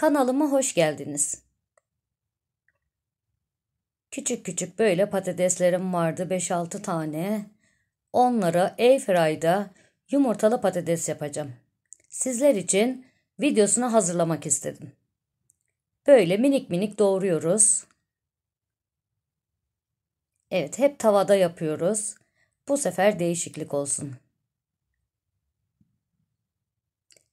Kanalıma hoş geldiniz. Küçük küçük böyle patateslerim vardı 5-6 tane. Onlara airfryer'da yumurtalı patates yapacağım. Sizler için videosunu hazırlamak istedim. Böyle minik minik doğruyoruz. Evet hep tavada yapıyoruz. Bu sefer değişiklik olsun.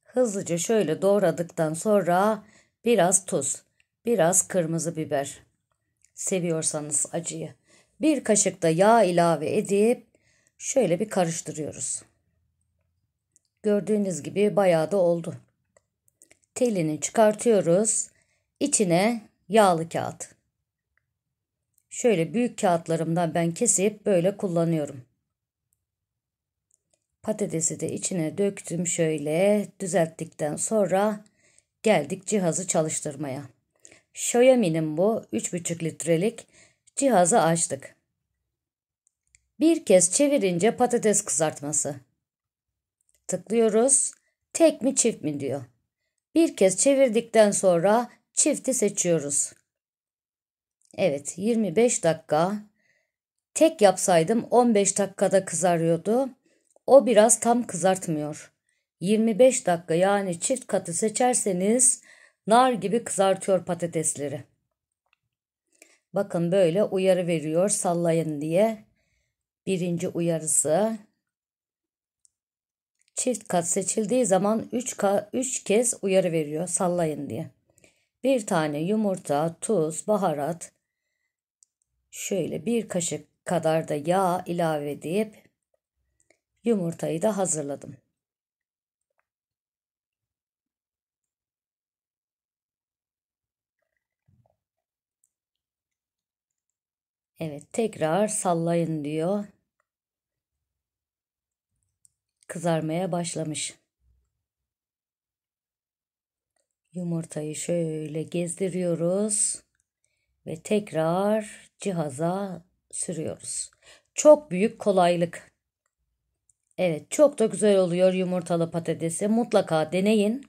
Hızlıca şöyle doğradıktan sonra biraz tuz, biraz kırmızı biber. Seviyorsanız acıyı. Bir kaşık da yağ ilave edip şöyle bir karıştırıyoruz. Gördüğünüz gibi bayağı da oldu. Telini çıkartıyoruz. İçine yağlı kağıt. Şöyle büyük kağıtlarımdan ben kesip böyle kullanıyorum. Patatesi de içine döktüm şöyle düzelttikten sonra Geldik cihazı çalıştırmaya. Xiaomi'nin bu 3,5 litrelik cihazı açtık. Bir kez çevirince patates kızartması. Tıklıyoruz. Tek mi çift mi diyor. Bir kez çevirdikten sonra çifti seçiyoruz. Evet 25 dakika. Tek yapsaydım 15 dakikada kızarıyordu. O biraz tam kızartmıyor. 25 dakika yani çift katı seçerseniz nar gibi kızartıyor patatesleri. Bakın böyle uyarı veriyor sallayın diye. Birinci uyarısı. Çift kat seçildiği zaman 3 ka- üç kez uyarı veriyor sallayın diye. Bir tane yumurta, tuz, baharat, şöyle bir kaşık kadar da yağ ilave edip yumurtayı da hazırladım. Evet tekrar sallayın diyor. Kızarmaya başlamış. Yumurtayı şöyle gezdiriyoruz ve tekrar cihaza sürüyoruz. Çok büyük kolaylık. Evet çok da güzel oluyor yumurtalı patatesi. Mutlaka deneyin.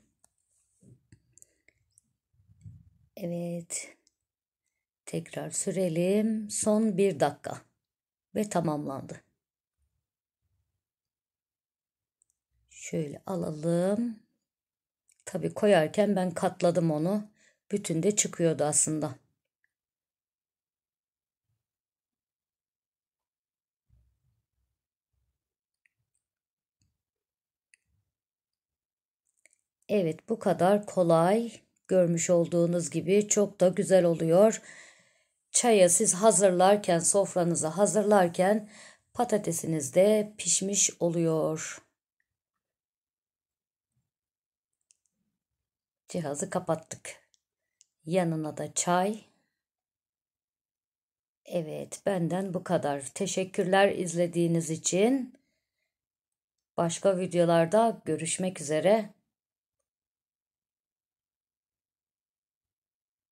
Evet. Tekrar sürelim. Son bir dakika. Ve tamamlandı. Şöyle alalım. Tabii koyarken ben katladım onu. Bütün de çıkıyordu aslında. Evet bu kadar kolay. Görmüş olduğunuz gibi çok da güzel oluyor. Çaya siz hazırlarken, sofranızı hazırlarken patatesiniz de pişmiş oluyor. Cihazı kapattık. Yanına da çay. Evet, benden bu kadar. Teşekkürler izlediğiniz için. Başka videolarda görüşmek üzere.